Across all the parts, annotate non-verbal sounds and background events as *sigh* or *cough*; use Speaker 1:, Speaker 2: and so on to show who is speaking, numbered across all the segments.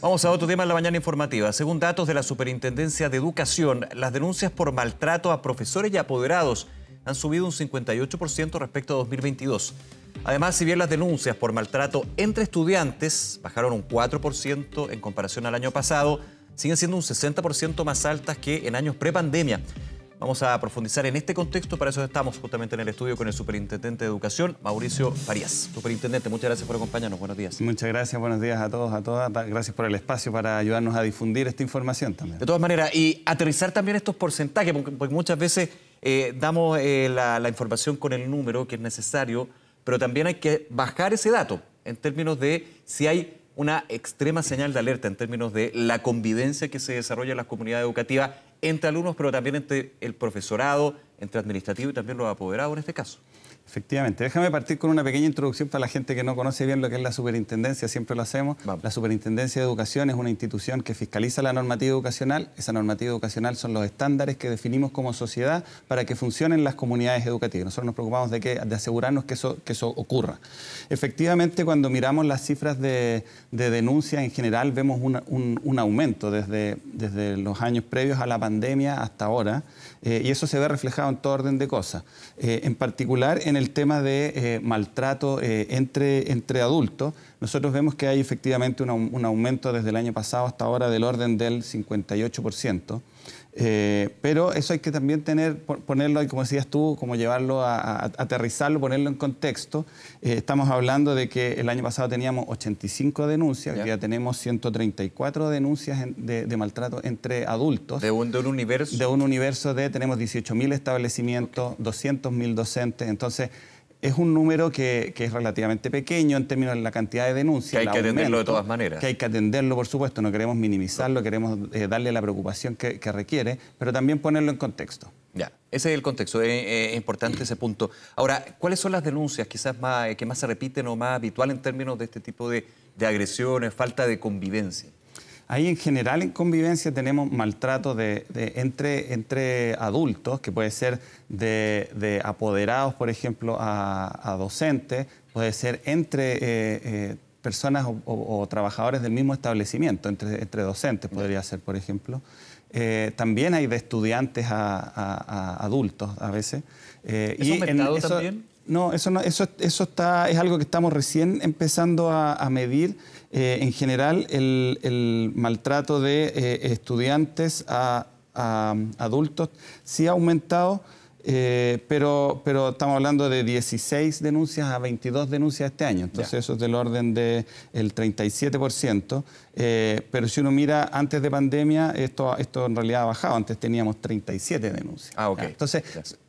Speaker 1: Vamos a otro tema en la mañana informativa. Según datos de la Superintendencia de Educación, las denuncias por maltrato a profesores y apoderados han subido un 58% respecto a 2022. Además, si bien las denuncias por maltrato entre estudiantes bajaron un 4% en comparación al año pasado, siguen siendo un 60% más altas que en años prepandemia. pandemia Vamos a profundizar en este contexto, para eso estamos justamente en el estudio con el superintendente de educación, Mauricio Farías. Superintendente, muchas gracias por acompañarnos, buenos días.
Speaker 2: Muchas gracias, buenos días a todos, a todas, gracias
Speaker 1: por el espacio para ayudarnos a difundir esta información también. De todas maneras, y aterrizar también estos porcentajes, porque muchas veces eh, damos eh, la, la información con el número que es necesario, pero también hay que bajar ese dato en términos de si hay una extrema señal de alerta en términos de la convivencia que se desarrolla en las comunidades educativas entre alumnos, pero también entre el profesorado, entre administrativo y también los apoderados en este caso. Efectivamente. Déjame partir
Speaker 2: con una pequeña introducción para la gente que no conoce bien lo que es la superintendencia, siempre lo hacemos. La superintendencia de educación es una institución que fiscaliza la normativa educacional. Esa normativa educacional son los estándares que definimos como sociedad para que funcionen las comunidades educativas. Nosotros nos preocupamos de, que, de asegurarnos que eso, que eso ocurra. Efectivamente, cuando miramos las cifras de, de denuncias en general, vemos un, aumento desde, desde los años previos a la pandemia hasta ahora, eh, y eso se ve reflejado en todo orden de cosas. Eh, en particular, en el tema de eh, maltrato eh, entre, entre adultos, nosotros vemos que hay efectivamente un, un, aumento desde el año pasado hasta ahora del orden del 58%. Eh, pero eso hay que también tener, ponerlo, como decías tú, como llevarlo a, aterrizarlo, ponerlo en contexto. Eh, estamos hablando de que el año pasado teníamos 85 denuncias, ya, ya tenemos 134 denuncias de, maltrato entre adultos. De
Speaker 1: un, universo? De
Speaker 2: un universo de, tenemos 18.000 establecimientos, 200.000 docentes, entonces es un número que, es relativamente pequeño en términos de la cantidad de denuncias. Que hay que atenderlo de todas maneras. Que hay que atenderlo, por supuesto, no queremos minimizarlo, queremos eh, darle la preocupación que, requiere, pero también ponerlo en
Speaker 1: contexto. Ya, ese es el contexto, eh, eh, es, importante ese punto. Ahora, ¿cuáles son las denuncias quizás más, que más se repiten o más habitual en términos de este tipo de agresiones, falta de convivencia?
Speaker 2: Ahí en general en convivencia tenemos maltrato de, entre, entre adultos, que puede ser de, apoderados, por ejemplo, a, docentes, puede ser entre eh, eh, personas o, trabajadores del mismo establecimiento, entre, entre docentes podría ser, por ejemplo. Eh, también hay de estudiantes a, adultos a veces. Eh, y también? No, eso, eso, eso está, es algo que estamos recién empezando a, medir. Eh, en general, el, el maltrato de eh, estudiantes a, a, adultos sí ha aumentado eh, pero, pero estamos hablando de 16 denuncias a 22 denuncias este año, entonces eso es del orden del 37%. Eh, pero si uno mira antes de pandemia, esto, esto en realidad ha bajado, antes teníamos 37 denuncias. Ah, ok. Entonces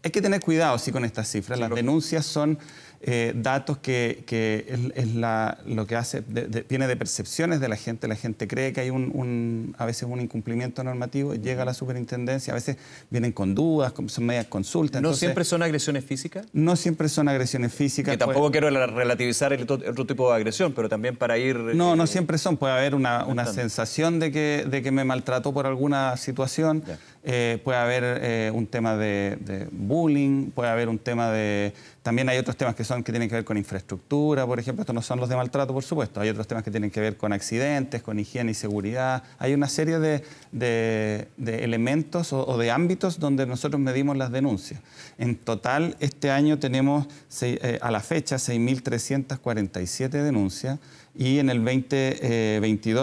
Speaker 2: hay que tener cuidado con estas cifras, las denuncias son... Eh, datos que, es, la, lo que hace, viene de percepciones de la gente. La gente cree que hay un, a veces un incumplimiento normativo, llega a la superintendencia, a veces vienen con dudas, son medias consultas ¿No siempre
Speaker 1: son agresiones físicas?
Speaker 2: No siempre son agresiones físicas. Que tampoco quiero
Speaker 1: relativizar el otro, tipo de agresión, pero también para ir... No, no eh,
Speaker 2: siempre son. Puede haber una, sensación de que, de que me maltrató por alguna situación. Eh, puede haber eh, un tema de, bullying, puede haber un tema de... También hay otros temas que, son, que tienen que ver con infraestructura, por ejemplo, estos no son los de maltrato, por supuesto, hay otros temas que tienen que ver con accidentes, con higiene y seguridad, hay una serie de, elementos o, de ámbitos donde nosotros medimos las denuncias. En total, este año tenemos, eh, a la fecha, 6.347 denuncias y en el 2022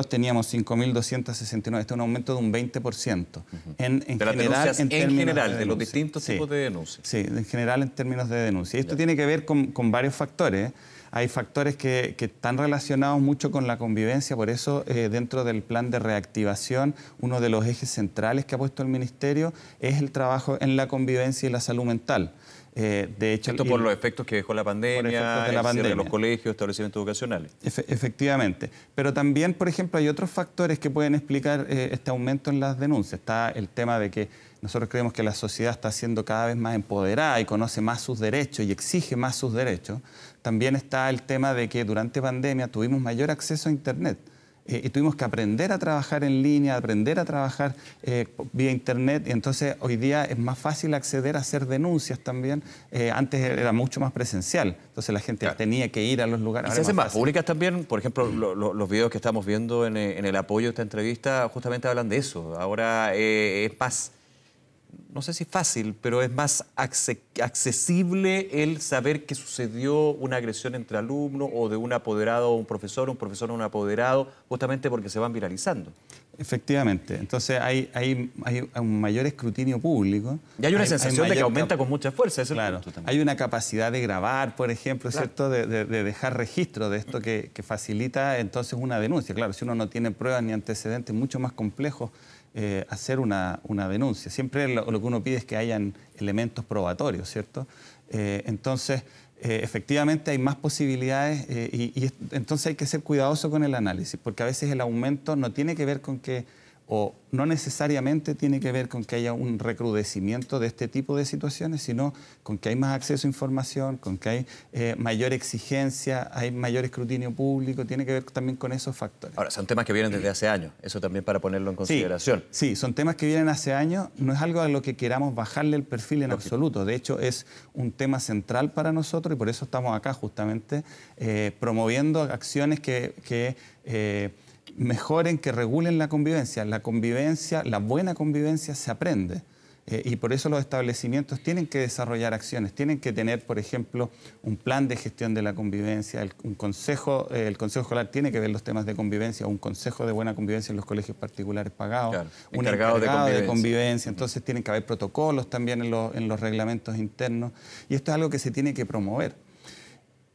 Speaker 2: eh, teníamos 5.269. Este es un aumento de un 20%. en, en, general, en, general, de, los distintos tipos de denuncias. Sí, en general en términos de denuncia. esto tiene que ver con, varios factores. Hay factores que, están relacionados mucho con la convivencia, por eso eh, dentro del plan de reactivación, uno de los ejes centrales que ha puesto el Ministerio es el trabajo en la convivencia y la salud mental. Eh, de hecho, Esto por los
Speaker 1: efectos que dejó la pandemia, de la De los colegios, establecimientos educacionales.
Speaker 2: efectivamente. Pero también, por ejemplo, hay otros factores que pueden explicar eh, este aumento en las denuncias. Está el tema de que nosotros creemos que la sociedad está siendo cada vez más empoderada y conoce más sus derechos y exige más sus derechos. También está el tema de que durante pandemia tuvimos mayor acceso a Internet. Eh, y tuvimos que aprender a trabajar en línea, aprender a trabajar eh, vía Internet. Y entonces hoy día es más fácil acceder a hacer denuncias también. Eh, antes era mucho más presencial, entonces la gente tenía
Speaker 1: que ir a los lugares. se hacen más, públicas también? Por ejemplo, los videos que estamos viendo en, en, el apoyo de esta entrevista justamente hablan de eso. Ahora es más no sé si fácil, pero es más accesible el saber que sucedió una agresión entre alumnos o de un apoderado a un profesor, un profesor a un apoderado, justamente porque se van viralizando.
Speaker 2: Efectivamente, entonces hay, un mayor escrutinio público.
Speaker 1: Y hay una sensación de que aumenta
Speaker 2: con mucha fuerza, hay una capacidad de grabar, por ejemplo, ¿cierto? De, dejar registro de esto que, facilita entonces una denuncia. Claro, si uno no tiene pruebas ni antecedentes, mucho más complejo eh, hacer una, denuncia. Siempre lo, que uno pide es que hayan elementos probatorios, ¿cierto? Eh, entonces, eh, efectivamente hay más posibilidades y entonces hay que ser cuidadoso con el análisis, porque a veces el aumento no tiene que ver con que o no necesariamente tiene que ver con que haya un recrudecimiento de este tipo de situaciones, sino con que hay más acceso a información, con que hay eh, mayor exigencia, hay mayor escrutinio público, tiene que ver también con esos factores.
Speaker 1: Ahora, son temas que vienen desde hace años, eso también para ponerlo en consideración.
Speaker 2: Sí, son temas que vienen hace años, no es algo a lo que queramos bajarle el perfil en absoluto, de hecho es un tema central para nosotros y por eso estamos acá justamente eh, promoviendo acciones que... que eh, mejoren, que regulen la convivencia. La convivencia, la buena convivencia se aprende. Eh, y por eso los establecimientos tienen que desarrollar acciones, tienen que tener, por ejemplo, un plan de gestión de la convivencia, el, un consejo, eh, el consejo escolar tiene que ver los temas de convivencia, un consejo de buena convivencia en los colegios particulares pagados, un encargado, de, convivencia. entonces tienen que haber protocolos también en, los reglamentos internos, y esto es algo que se tiene que promover.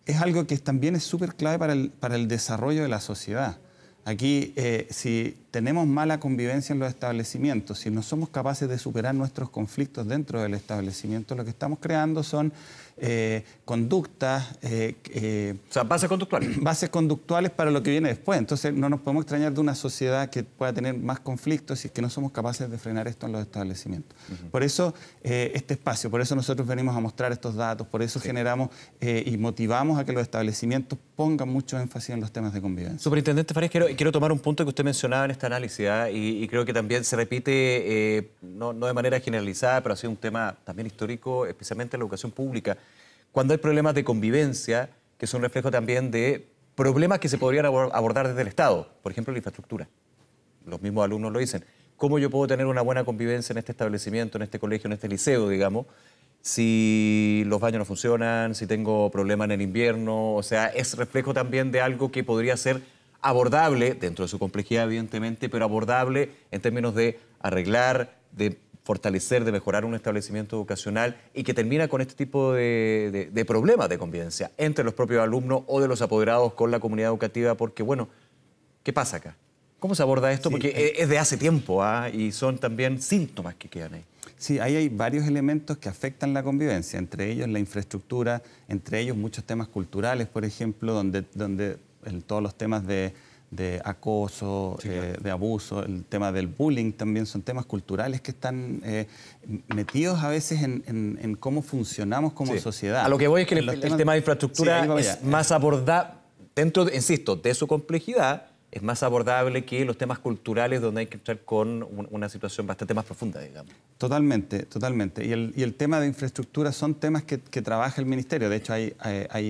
Speaker 2: Es algo que también es súper clave para el desarrollo de la sociedad. Aquí, eh, si tenemos mala convivencia en los establecimientos, si no somos capaces de superar nuestros conflictos dentro del establecimiento, lo que estamos creando son eh, conductas... Eh, eh, o sea, bases conductuales. *clears throat* Bases conductuales para lo que viene después. Entonces, no nos podemos extrañar de una sociedad que pueda tener más conflictos si es que no somos capaces de frenar esto en los establecimientos. Por eso, este espacio, por eso nosotros venimos a mostrar estos datos, por eso generamos y motivamos a que los establecimientos pongan mucho énfasis en los temas de convivencia. Superintendente Farías, quiero, quiero tomar un punto que usted
Speaker 1: mencionaba en este análisis ¿ah? y, creo que también se repite, eh, no, no, de manera generalizada, pero ha sido un tema también histórico, especialmente en la educación pública. Cuando hay problemas de convivencia, que son reflejo también de problemas que se podrían abordar desde el Estado, por ejemplo, la infraestructura. Los mismos alumnos lo dicen. ¿Cómo yo puedo tener una buena convivencia en este establecimiento, en este colegio, en este liceo, digamos, si los baños no funcionan, si tengo problemas en el invierno? O sea, es reflejo también de algo que podría ser abordable, dentro de su complejidad evidentemente, pero abordable en términos de arreglar, de fortalecer, de mejorar un establecimiento educacional y que termina con este tipo de, problemas de convivencia entre los propios alumnos o de los apoderados con la comunidad educativa, porque bueno, ¿qué pasa acá? ¿Cómo se aborda esto? porque eh. es de hace tiempo ¿ah? y son también síntomas que quedan ahí. Sí, ahí hay
Speaker 2: varios elementos que afectan la convivencia, entre ellos la infraestructura, entre ellos muchos temas culturales, por ejemplo, donde, donde el, todos los temas de, de acoso, eh, de abuso, el tema del bullying también son temas culturales que están eh, metidos
Speaker 1: a veces en, en, cómo funcionamos como sociedad. A lo que voy es que el, tema de infraestructura es más abordado dentro, insisto, de su complejidad, es más abordable que los temas culturales donde hay que estar con una situación bastante más profunda, digamos.
Speaker 2: Totalmente, totalmente. Y el, tema de infraestructura son temas que, trabaja el Ministerio. De hecho, hay,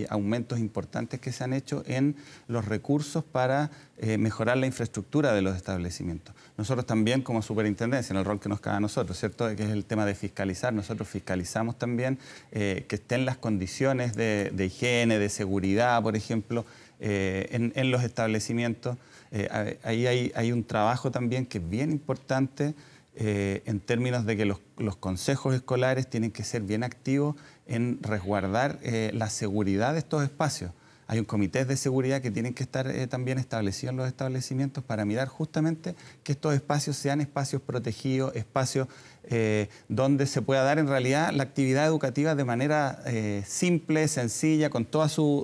Speaker 2: aumentos importantes que se han hecho en los recursos para eh, mejorar la infraestructura de los establecimientos. Nosotros también como superintendencia, en el rol que nos cabe a nosotros, ¿cierto? Que es el tema de fiscalizar. Nosotros fiscalizamos también eh, que estén las condiciones de higiene, de seguridad, por ejemplo, eh, en, los establecimientos. Eh, ahí hay, un trabajo también que es bien importante eh, en términos de que los, consejos escolares tienen que ser bien activos en resguardar la seguridad de estos espacios hay un comité de seguridad que tienen que estar eh, también establecido en los establecimientos para mirar justamente que estos espacios sean espacios protegidos, espacios eh, donde se pueda dar en realidad la actividad educativa de manera eh, simple, sencilla, con todas *clears throat* sus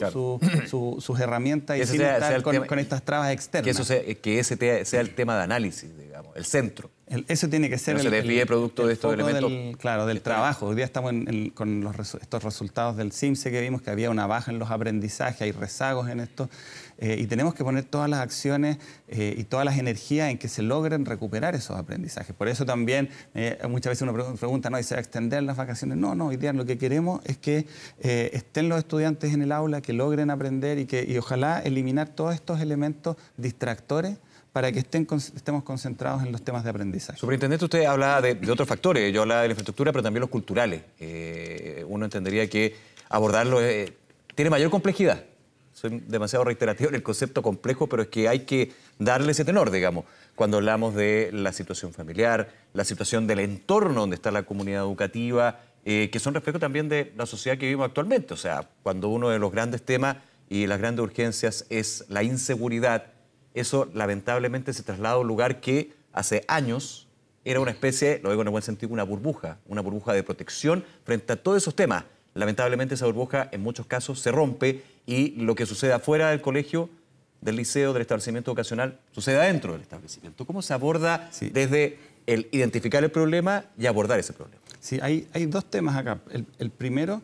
Speaker 2: herramientas y sin con, estas
Speaker 1: trabas externas. Que, que ese sea el tema de análisis, digamos, el centro
Speaker 2: eso tiene que ser. el, se
Speaker 1: producto de estos claro,
Speaker 2: del trabajo. Hoy día estamos con estos resultados del CIMSE que vimos que había una baja en los aprendizajes, hay rezagos en esto. Eh, y tenemos que poner todas las acciones eh, y todas las energías en que se logren recuperar esos aprendizajes. Por eso también eh, muchas veces uno pregunta, ¿no? ¿Y extender las vacaciones? No, no, hoy día lo que queremos es que estén los estudiantes en el aula, que logren aprender y, que, y ojalá eliminar todos estos elementos distractores para que estén, estemos concentrados en los temas de aprendizaje.
Speaker 1: Superintendente, usted hablaba de, otros factores, yo hablaba de la infraestructura, pero también los culturales. Eh, uno entendería que abordarlo eh, tiene mayor complejidad. Soy demasiado reiterativo en el concepto complejo, pero es que hay que darle ese tenor, digamos, cuando hablamos de la situación familiar, la situación del entorno donde está la comunidad educativa, eh, que son reflejos también de la sociedad que vivimos actualmente. O sea, cuando uno de los grandes temas y las grandes urgencias es la inseguridad, eso lamentablemente se traslada a un lugar que hace años era una especie, lo digo en buen sentido, una burbuja, una burbuja de protección frente a todos esos temas. Lamentablemente esa burbuja en muchos casos se rompe y lo que sucede afuera del colegio, del liceo, del establecimiento educacional sucede dentro del establecimiento. ¿Cómo se aborda desde el identificar el problema y abordar ese problema? Sí,
Speaker 2: hay, dos temas acá. El, primero,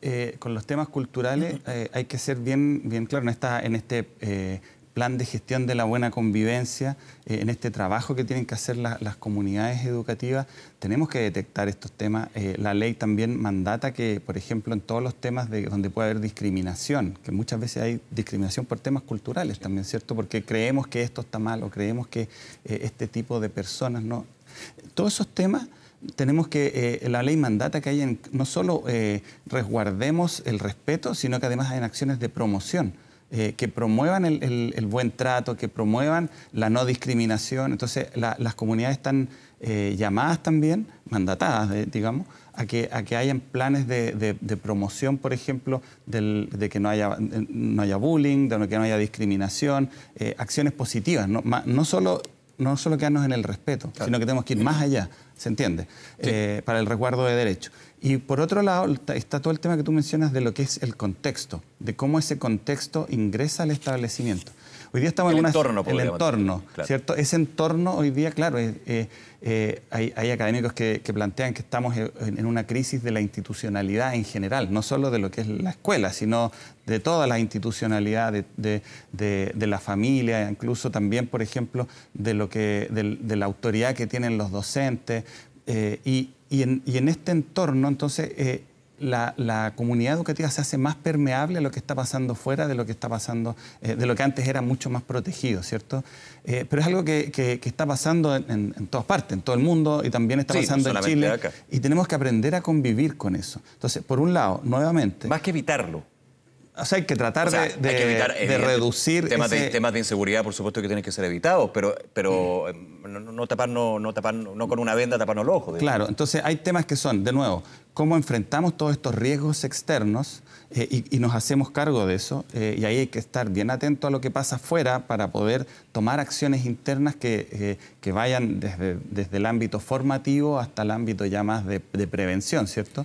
Speaker 2: eh, con los temas culturales, eh, hay que ser bien, bien claro en, esta, en este... Eh, plan de gestión de la buena convivencia, eh, en este trabajo que tienen que hacer las comunidades educativas, tenemos que detectar estos temas. Eh, la ley también mandata que, por ejemplo, en todos los temas donde puede haber discriminación, que muchas veces hay discriminación por temas culturales también, ¿cierto? Porque creemos que esto está mal o creemos que eh, este tipo de personas no... Todos esos temas tenemos que, la ley mandata que no solo resguardemos el respeto, sino que además hay acciones de promoción. Eh, que promuevan el, el, buen trato, que promuevan la no discriminación. Entonces, las comunidades están eh, llamadas también, mandatadas, digamos, a que, a que hayan planes de, promoción, por ejemplo, del, de que no haya, no haya bullying, de que no haya discriminación, eh, acciones positivas, no solo no solo quedarnos en el respeto, sino que tenemos que ir más allá, ¿se entiende? Eh, para el resguardo de derechos. Y por otro lado está todo el tema que tú mencionas de lo que es el contexto, de cómo ese contexto ingresa al establecimiento. Hoy día estamos en un entorno, pues, el entorno, ¿cierto? Ese entorno hoy día, claro, eh, hay, académicos que, plantean que estamos eh, en una crisis de la institucionalidad en general, no solo de lo que es la escuela, sino de toda la institucionalidad, de, la familia, incluso también, por ejemplo, de, lo que, de, la autoridad que tienen los docentes. Eh, y, en, y, en, este entorno, entonces la, comunidad educativa se hace más permeable a lo que está pasando fuera de lo que está pasando, eh, de lo que antes era mucho más protegido, ¿cierto? Eh, pero es algo que, está pasando en, todas partes, en todo el mundo y también está pasando en Chile. Y tenemos que aprender a convivir con eso. Entonces, por un lado, nuevamente. Más que evitarlo. O sea, hay que tratar de, de, reducir. Temas, de,
Speaker 1: de inseguridad, por supuesto, que tienen que ser evitados, pero, mm. em, no, tapar no, no con una venda taparnos los ojos.
Speaker 2: Claro, entonces hay temas que son, de nuevo, cómo enfrentamos todos estos riesgos externos eh, y, nos hacemos cargo de eso. Eh, y ahí hay que estar bien atento a lo que pasa afuera para poder tomar acciones internas que, eh, vayan desde, el ámbito formativo hasta el ámbito ya más de prevención, ¿cierto?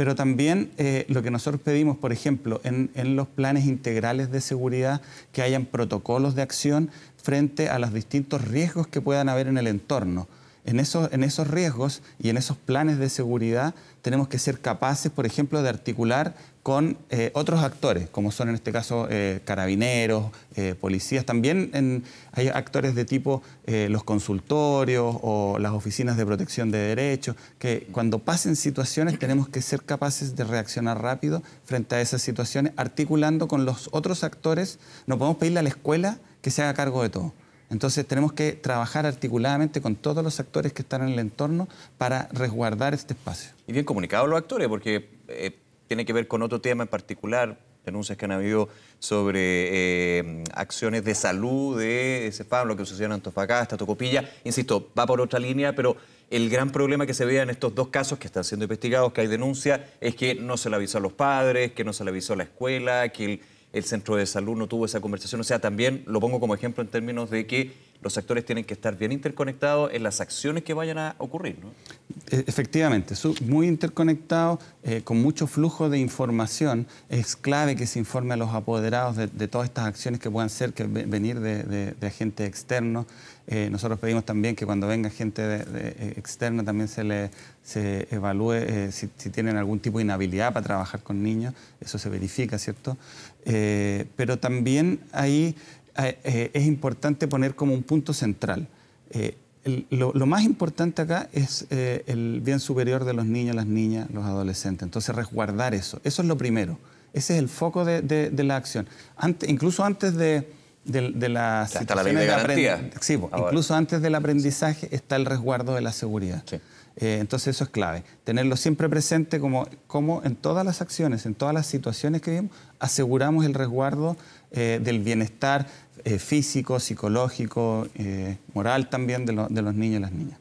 Speaker 2: pero también eh, lo que nosotros pedimos, por ejemplo, en, los planes integrales de seguridad, que hayan protocolos de acción frente a los distintos riesgos que puedan haber en el entorno. En en esos riesgos y en esos planes de seguridad tenemos que ser capaces, por ejemplo, de articular con eh, otros actores, como son en este caso eh, carabineros, eh, policías, también hay actores de tipo los consultorios o las oficinas de protección de derechos, que cuando pasen situaciones tenemos que ser capaces de reaccionar rápido frente a esas situaciones, articulando con los otros actores, no podemos pedirle a la escuela que se haga cargo de todo. Entonces tenemos que trabajar articuladamente con todos los actores que están en el entorno para resguardar este espacio.
Speaker 1: Y bien comunicados los actores, porque tiene que ver con otro tema en particular, denuncias que han habido sobre eh, acciones de salud de ese Pablo, que sucedió en Antofagasta, Tocopilla. Insisto, va por otra línea, pero el gran problema que se ve en estos dos casos que están siendo investigados, que hay denuncia, es que no se le avisó a los padres, que no se le avisó a la escuela, que el centro de salud no tuvo esa conversación. O sea, también lo pongo como ejemplo en términos de que los actores tienen que estar bien interconectados en las acciones que vayan a ocurrir, ¿no?
Speaker 2: E, efectivamente, muy interconectados, eh, con mucho flujo de información. Es clave que se informe a los apoderados de, todas estas acciones que puedan ser, que venir de, agentes externos. Eh, nosotros pedimos también que cuando venga gente eh, externa también se le evalúe si, tienen algún tipo de inhabilidad para trabajar con niños, eso se verifica, ¿cierto? pero también ahí eh, eh, es importante poner como un punto central. Eh, lo, más importante acá es el bien superior de los niños, las niñas, los adolescentes. Entonces, resguardar eso. Eso es lo primero. Ese es el foco de, la acción. incluso antes de, de la situación de garantía. Sí, incluso antes del aprendizaje está el resguardo de la seguridad. Eh, entonces eso es clave, tenerlo siempre presente como, como en todas las acciones, en todas las situaciones que vivimos, aseguramos el resguardo eh, del bienestar eh, físico, psicológico, moral también de, de los niños y las niñas.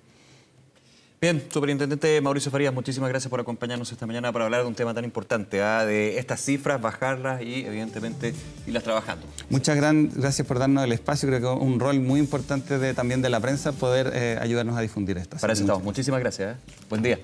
Speaker 1: Bien, superintendente Mauricio Farías, muchísimas gracias por acompañarnos esta mañana para hablar de un tema tan importante, ¿ah? de estas cifras, bajarlas y evidentemente irlas trabajando.
Speaker 2: Muchas gracias por darnos el espacio, creo que un rol muy importante de, también de la prensa poder eh, ayudarnos a difundir estas. Para eso estamos, muchísimas gracias. ¿eh?
Speaker 1: Buen día.